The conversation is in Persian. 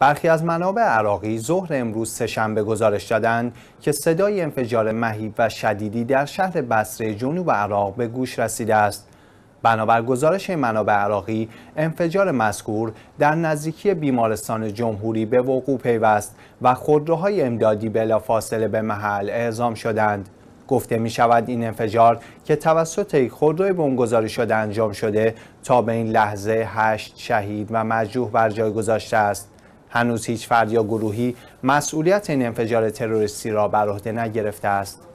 برخی از منابع عراقی ظهر امروز سهشنبه گزارش دادند که صدای انفجار مهیب و شدیدی در شهر بصره جنوب عراق به گوش رسیده است بنابر گزارش منابع عراقی انفجار مذکور در نزدیکی بیمارستان جمهوری به وقوع پیوست و خودروهای امدادی بلافاصله به محل اعزام شدند گفته می شود این انفجار که توسط یک خودروی بمبگذاری شده انجام شده تا به این لحظه هشت شهید و مجروح بر جای گذاشته است هنوز هیچ فرد یا گروهی مسئولیت این انفجار تروریستی را بر عهده نگرفته است